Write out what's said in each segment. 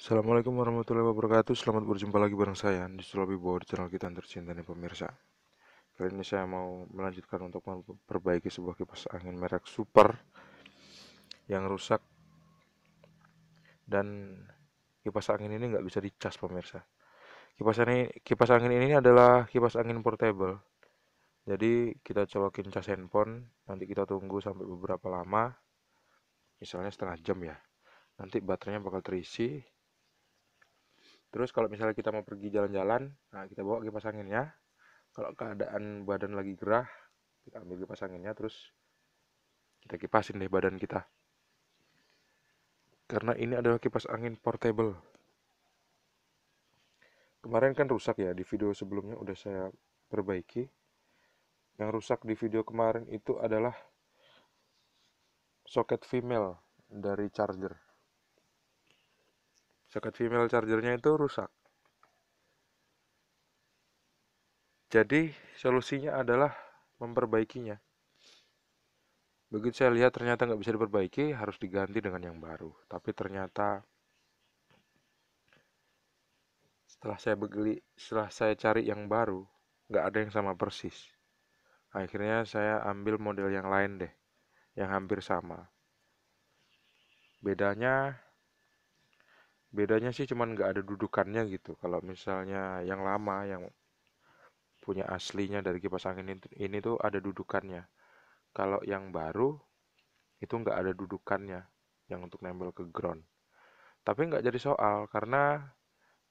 Assalamualaikum warahmatullahi wabarakatuh Selamat berjumpa lagi bareng saya di Sulawesi Bawah di channel kita tercinta nih pemirsa Kali ini saya mau melanjutkan untuk memperbaiki sebuah kipas angin merek Super Yang rusak Dan kipas angin ini nggak bisa dicas pemirsa Kipas angin, kipas angin ini adalah kipas angin portable Jadi kita colokin cas handphone Nanti kita tunggu sampai beberapa lama Misalnya setengah jam ya Nanti baterainya bakal terisi Terus kalau misalnya kita mau pergi jalan-jalan, nah kita bawa kipas anginnya. Kalau keadaan badan lagi gerah, kita ambil kipas anginnya terus kita kipasin deh badan kita. Karena ini adalah kipas angin portable. Kemarin kan rusak ya di video sebelumnya udah saya perbaiki. Yang rusak di video kemarin itu adalah soket female dari charger socket female chargernya itu rusak jadi solusinya adalah memperbaikinya begitu saya lihat ternyata nggak bisa diperbaiki harus diganti dengan yang baru tapi ternyata setelah saya beli setelah saya cari yang baru nggak ada yang sama persis akhirnya saya ambil model yang lain deh yang hampir sama bedanya bedanya sih cuman nggak ada dudukannya gitu kalau misalnya yang lama yang punya aslinya dari kipas angin ini, ini tuh ada dudukannya kalau yang baru itu nggak ada dudukannya yang untuk nempel ke ground tapi nggak jadi soal karena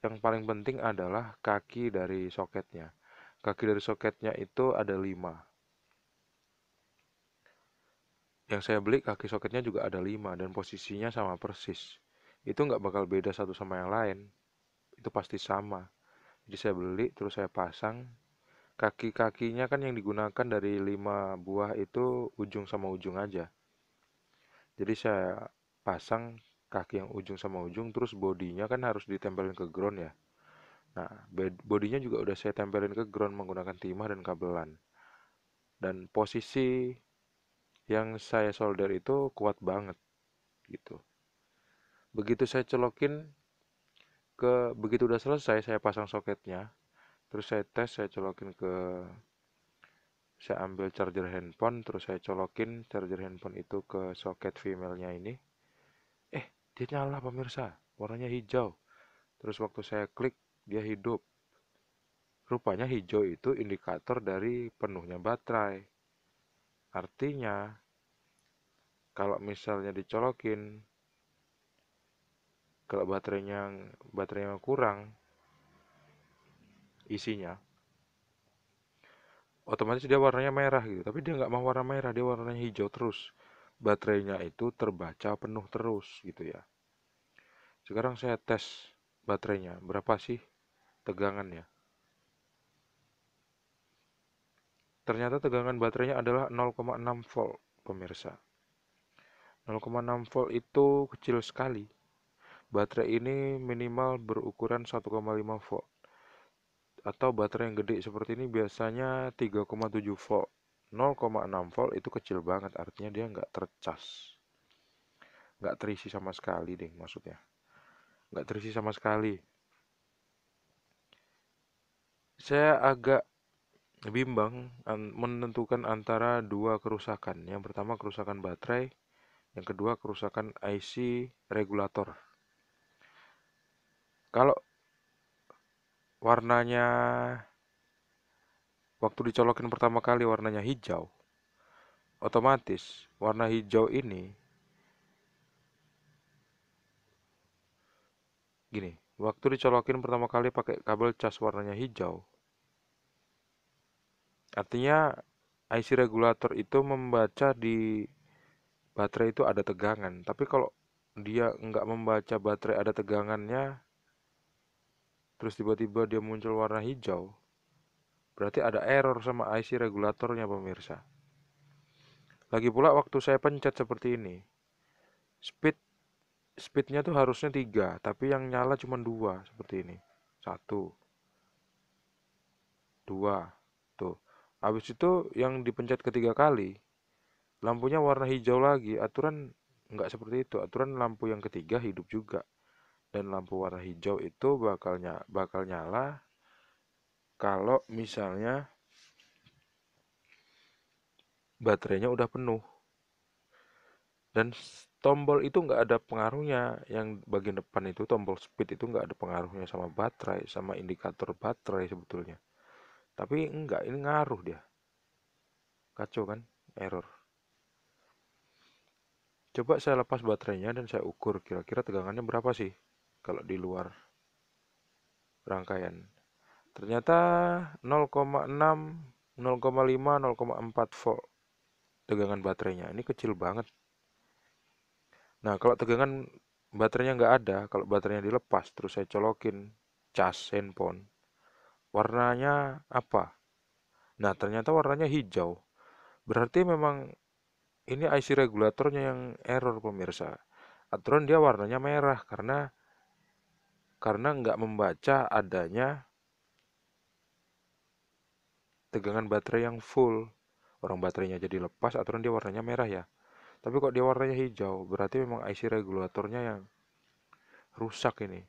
yang paling penting adalah kaki dari soketnya kaki dari soketnya itu ada lima yang saya beli kaki soketnya juga ada lima dan posisinya sama persis itu nggak bakal beda satu sama yang lain itu pasti sama jadi saya beli terus saya pasang kaki-kakinya kan yang digunakan dari lima buah itu ujung sama ujung aja jadi saya pasang kaki yang ujung sama ujung terus bodinya kan harus ditempelin ke ground ya nah bodinya juga udah saya tempelin ke ground menggunakan timah dan kabelan dan posisi yang saya solder itu kuat banget gitu begitu saya colokin ke begitu udah selesai saya pasang soketnya terus saya tes saya colokin ke saya ambil charger handphone terus saya colokin charger handphone itu ke soket female-nya ini eh dia nyala pemirsa warnanya hijau terus waktu saya klik dia hidup rupanya hijau itu indikator dari penuhnya baterai artinya kalau misalnya dicolokin kalau baterainya baterainya kurang isinya otomatis dia warnanya merah gitu tapi dia nggak mau warna merah dia warnanya hijau terus baterainya itu terbaca penuh terus gitu ya sekarang saya tes baterainya berapa sih tegangannya ternyata tegangan baterainya adalah 0,6 volt pemirsa 0,6 volt itu kecil sekali baterai ini minimal berukuran 1,5 volt atau baterai yang gede seperti ini biasanya 3,7 volt 0,6 volt itu kecil banget artinya dia nggak tercas nggak terisi sama sekali deh maksudnya nggak terisi sama sekali saya agak bimbang menentukan antara dua kerusakan yang pertama kerusakan baterai yang kedua kerusakan IC regulator kalau warnanya waktu dicolokin pertama kali warnanya hijau, otomatis warna hijau ini gini, waktu dicolokin pertama kali pakai kabel cas warnanya hijau. Artinya IC regulator itu membaca di baterai itu ada tegangan, tapi kalau dia nggak membaca baterai ada tegangannya terus tiba-tiba dia muncul warna hijau, berarti ada error sama IC regulatornya pemirsa. Lagi pula waktu saya pencet seperti ini, speed speednya tuh harusnya tiga, tapi yang nyala cuma dua seperti ini, satu, dua, tuh. Abis itu yang dipencet ketiga kali, lampunya warna hijau lagi. Aturan nggak seperti itu. Aturan lampu yang ketiga hidup juga dan lampu warna hijau itu bakal nyala, bakal nyala kalau misalnya baterainya udah penuh dan tombol itu nggak ada pengaruhnya yang bagian depan itu tombol speed itu nggak ada pengaruhnya sama baterai sama indikator baterai sebetulnya tapi enggak ini ngaruh dia kacau kan error coba saya lepas baterainya dan saya ukur kira-kira tegangannya berapa sih kalau di luar rangkaian. Ternyata 0,6, 0,5, 0,4 volt tegangan baterainya. Ini kecil banget. Nah, kalau tegangan baterainya nggak ada, kalau baterainya dilepas, terus saya colokin cas handphone. Warnanya apa? Nah, ternyata warnanya hijau. Berarti memang ini IC regulatornya yang error pemirsa. Aturan dia warnanya merah karena karena nggak membaca adanya tegangan baterai yang full. Orang baterainya jadi lepas, aturan dia warnanya merah ya. Tapi kok dia warnanya hijau, berarti memang IC regulatornya yang rusak ini.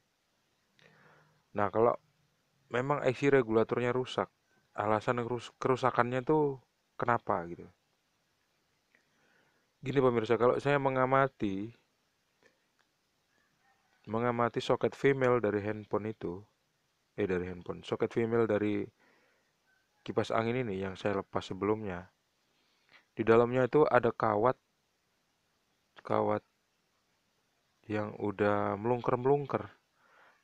Nah, kalau memang IC regulatornya rusak, alasan kerusakannya tuh kenapa gitu. Gini pemirsa, kalau saya mengamati mengamati soket female dari handphone itu eh dari handphone soket female dari kipas angin ini yang saya lepas sebelumnya di dalamnya itu ada kawat kawat yang udah melungker-melungker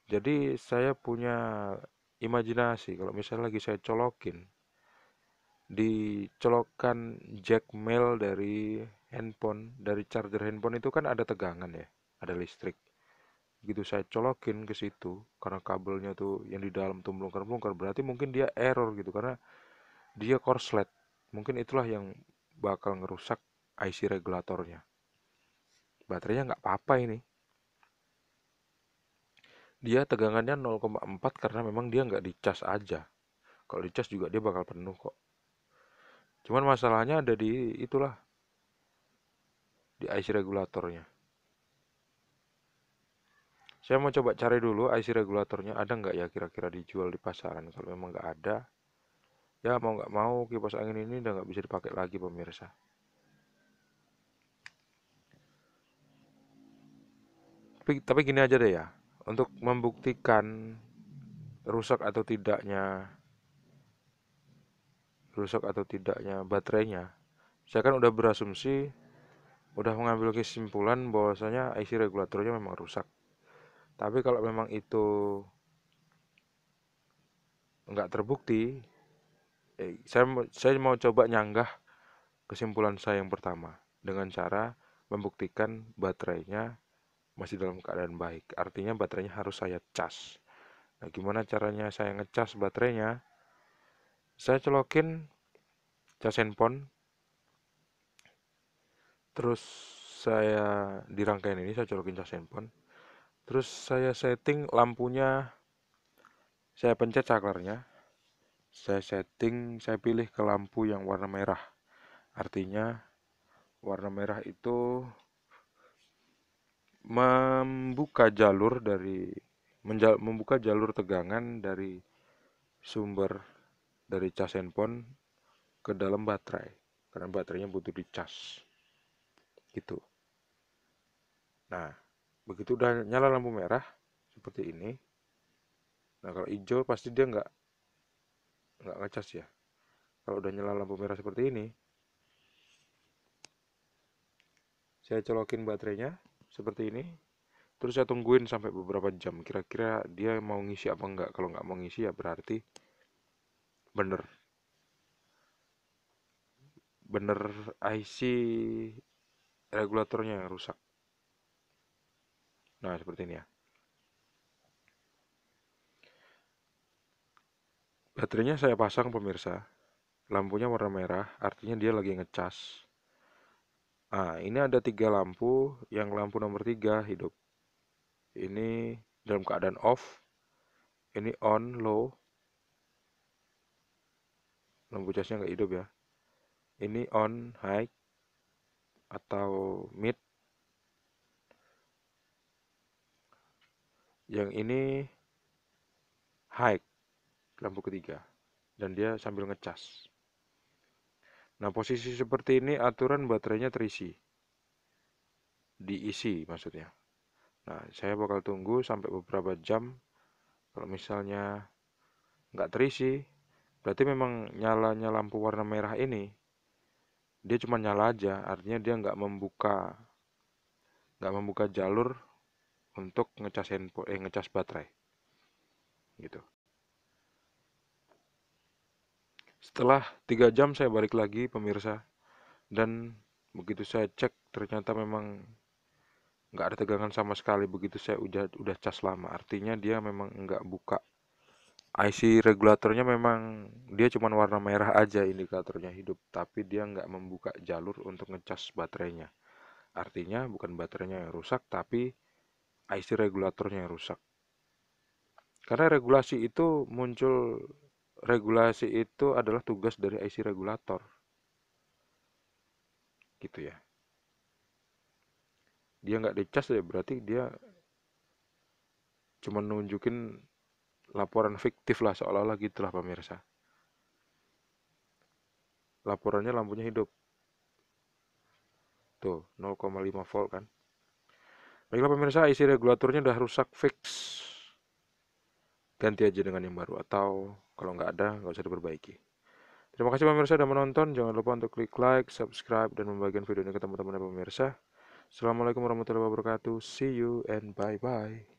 jadi saya punya imajinasi kalau misalnya lagi saya colokin di colokan jack mail dari handphone dari charger handphone itu kan ada tegangan ya ada listrik gitu saya colokin ke situ karena kabelnya tuh yang di dalam tuh melongkar-melongkar berarti mungkin dia error gitu karena dia korslet mungkin itulah yang bakal ngerusak IC regulatornya baterainya nggak apa-apa ini dia tegangannya 0,4 karena memang dia nggak dicas aja kalau dicas juga dia bakal penuh kok cuman masalahnya ada di itulah di IC regulatornya saya mau coba cari dulu IC regulatornya ada nggak ya kira-kira dijual di pasaran. Kalau memang nggak ada, ya mau nggak mau kipas angin ini udah nggak bisa dipakai lagi pemirsa. Tapi, tapi gini aja deh ya, untuk membuktikan rusak atau tidaknya rusak atau tidaknya baterainya, saya kan udah berasumsi, udah mengambil kesimpulan bahwasanya IC regulatornya memang rusak tapi kalau memang itu nggak terbukti, eh, saya saya mau coba nyanggah kesimpulan saya yang pertama dengan cara membuktikan baterainya masih dalam keadaan baik. Artinya baterainya harus saya cas. Nah, gimana caranya saya ngecas baterainya? Saya colokin cas handphone. Terus saya di ini saya colokin cas handphone terus saya setting lampunya saya pencet saklarnya saya setting saya pilih ke lampu yang warna merah artinya warna merah itu membuka jalur dari membuka jalur tegangan dari sumber dari cas handphone ke dalam baterai karena baterainya butuh dicas gitu nah begitu udah nyala lampu merah seperti ini nah kalau hijau pasti dia nggak nggak ngecas ya kalau udah nyala lampu merah seperti ini saya colokin baterainya seperti ini terus saya tungguin sampai beberapa jam kira-kira dia mau ngisi apa enggak kalau nggak mau ngisi ya berarti bener bener IC regulatornya yang rusak Nah, seperti ini ya. Baterainya saya pasang pemirsa. Lampunya warna merah, artinya dia lagi ngecas. Ah, ini ada tiga lampu, yang lampu nomor tiga hidup. Ini dalam keadaan off. Ini on, low. Lampu casnya nggak hidup ya. Ini on, high atau mid yang ini high lampu ketiga dan dia sambil ngecas nah posisi seperti ini aturan baterainya terisi diisi maksudnya nah saya bakal tunggu sampai beberapa jam kalau misalnya nggak terisi berarti memang nyalanya lampu warna merah ini dia cuma nyala aja artinya dia nggak membuka nggak membuka jalur untuk ngecas handphone eh ngecas baterai gitu setelah tiga jam saya balik lagi pemirsa dan begitu saya cek ternyata memang nggak ada tegangan sama sekali begitu saya udah udah cas lama artinya dia memang nggak buka IC regulatornya memang dia cuman warna merah aja indikatornya hidup tapi dia nggak membuka jalur untuk ngecas baterainya artinya bukan baterainya yang rusak tapi IC regulatornya yang rusak. Karena regulasi itu muncul regulasi itu adalah tugas dari IC regulator. Gitu ya. Dia nggak dicas ya berarti dia cuma nunjukin laporan fiktif lah seolah-olah gitulah pemirsa. Laporannya lampunya hidup. Tuh, 0,5 volt kan. Baiklah pemirsa, isi regulatornya udah rusak fix. Ganti aja dengan yang baru atau kalau nggak ada, nggak usah diperbaiki. Terima kasih pemirsa sudah menonton. Jangan lupa untuk klik like, subscribe, dan membagikan video ini ke teman-teman pemirsa. Assalamualaikum warahmatullahi wabarakatuh. See you and bye-bye.